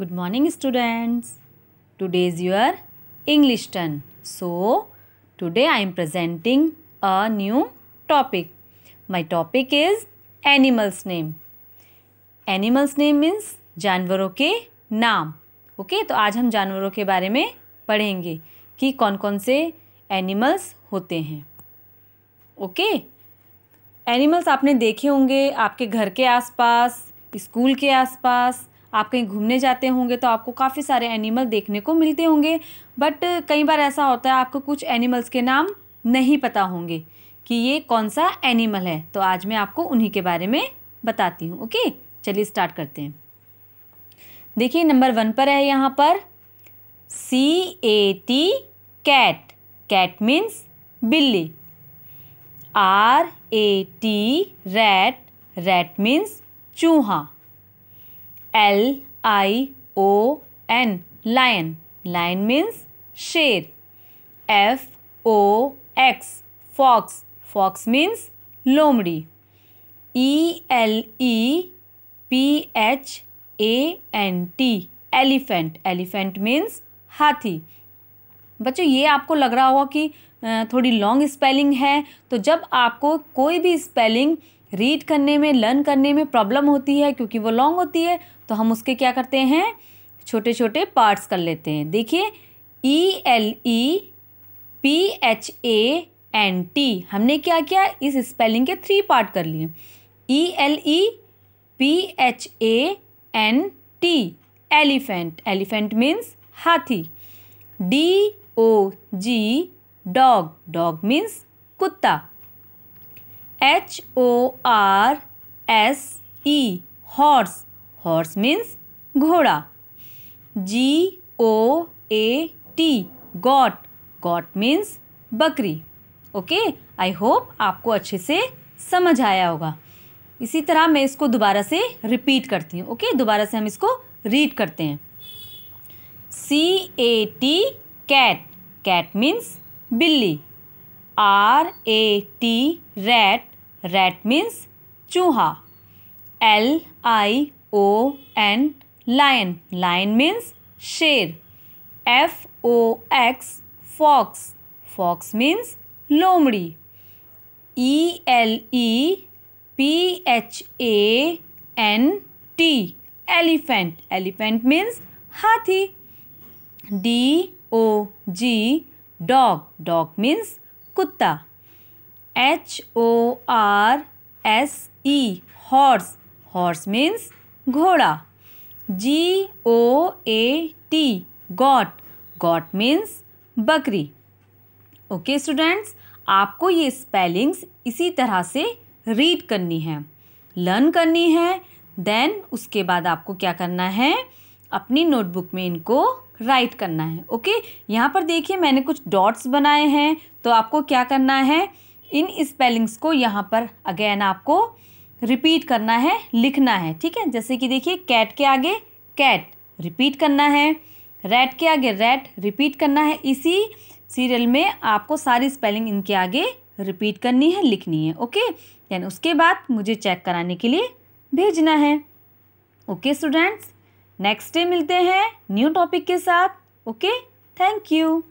Good morning students today is your English turn so today I am presenting a new topic my topic is animals name animals name means जानवरों के नाम okay okay? तो आज हम जानवरों के बारे में पढ़ेंगे कि कौन कौन से एनिमल्स होते हैं ओके okay? एनिमल्स आपने देखे होंगे आपके घर के आसपास स्कूल के आसपास आप कहीं घूमने जाते होंगे तो आपको काफ़ी सारे एनिमल देखने को मिलते होंगे बट कई बार ऐसा होता है आपको कुछ एनिमल्स के नाम नहीं पता होंगे कि ये कौन सा एनिमल है तो आज मैं आपको उन्हीं के बारे में बताती हूँ ओके चलिए स्टार्ट करते हैं देखिए नंबर वन पर है यहाँ पर C A T cat cat means बिल्ली R A T rat rat means चूहा L I O N lion lion means शेर F O X fox fox means लोमड़ी E L E P H A N T elephant elephant means हाथी बच्चों ये आपको लग रहा होगा कि थोड़ी लॉन्ग स्पेलिंग है तो जब आपको कोई भी स्पेलिंग रीड करने में लर्न करने में प्रॉब्लम होती है क्योंकि वो लॉन्ग होती है तो हम उसके क्या करते हैं छोटे छोटे पार्ट्स कर लेते हैं देखिए E L E P H A N T हमने क्या किया इस स्पेलिंग के थ्री पार्ट कर लिए E L E P H A N T elephant elephant means हाथी D O G dog dog means कुत्ता H O R S E horse horse means घोड़ा G O A T goat goat means बकरी okay I hope आपको अच्छे से समझ आया होगा इसी तरह मैं इसको दोबारा से रिपीट करती हूँ ओके दोबारा से हम इसको रीड करते हैं C A T cat cat means बिल्ली R A T rat rat means चूहा L I O N lion lion means शेर F O X fox fox means लोमड़ी E L E P H A N T elephant elephant means हाथी D O G dog dog means कुत्ता H O R S E horse horse means घोड़ा G O A T goat goat means बकरी okay students आपको ये spellings इसी तरह से read करनी है लर्न करनी है देन उसके बाद आपको क्या करना है अपनी नोटबुक में इनको राइट करना है ओके यहाँ पर देखिए मैंने कुछ डॉट्स बनाए हैं तो आपको क्या करना है इन स्पेलिंग्स को यहाँ पर अगेन आपको रिपीट करना है लिखना है ठीक है जैसे कि देखिए कैट के आगे कैट रिपीट करना है रेड के आगे रेड रिपीट करना है इसी सीरियल में आपको सारी स्पेलिंग इनके आगे रिपीट करनी है लिखनी है ओके देन उसके बाद मुझे चेक कराने के लिए भेजना है ओके स्टूडेंट्स नेक्स्ट डे मिलते हैं न्यू टॉपिक के साथ ओके थैंक यू